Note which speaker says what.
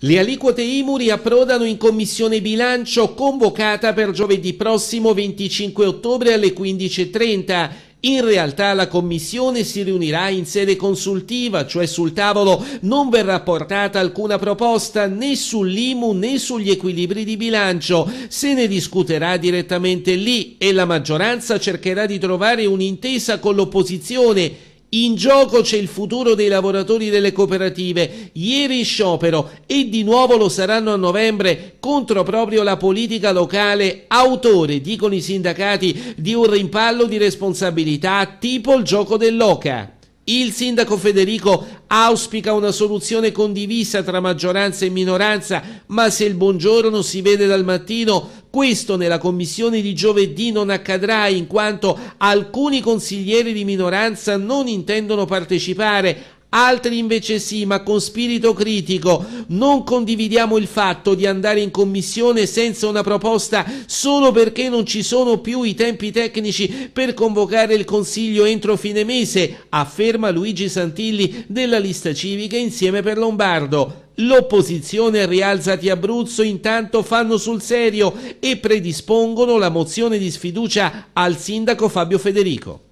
Speaker 1: Le aliquote IMU riapprodano in commissione bilancio convocata per giovedì prossimo 25 ottobre alle 15.30. In realtà la commissione si riunirà in sede consultiva, cioè sul tavolo non verrà portata alcuna proposta né sull'IMU né sugli equilibri di bilancio, se ne discuterà direttamente lì e la maggioranza cercherà di trovare un'intesa con l'opposizione in gioco c'è il futuro dei lavoratori delle cooperative. Ieri sciopero e di nuovo lo saranno a novembre contro proprio la politica locale autore, dicono i sindacati, di un rimpallo di responsabilità tipo il gioco dell'Oca. Il sindaco Federico auspica una soluzione condivisa tra maggioranza e minoranza, ma se il buongiorno si vede dal mattino, questo nella commissione di giovedì non accadrà in quanto alcuni consiglieri di minoranza non intendono partecipare, altri invece sì, ma con spirito critico. Non condividiamo il fatto di andare in commissione senza una proposta solo perché non ci sono più i tempi tecnici per convocare il Consiglio entro fine mese, afferma Luigi Santilli della lista civica insieme per Lombardo. L'opposizione Rialzati Abruzzo intanto fanno sul serio e predispongono la mozione di sfiducia al sindaco Fabio Federico.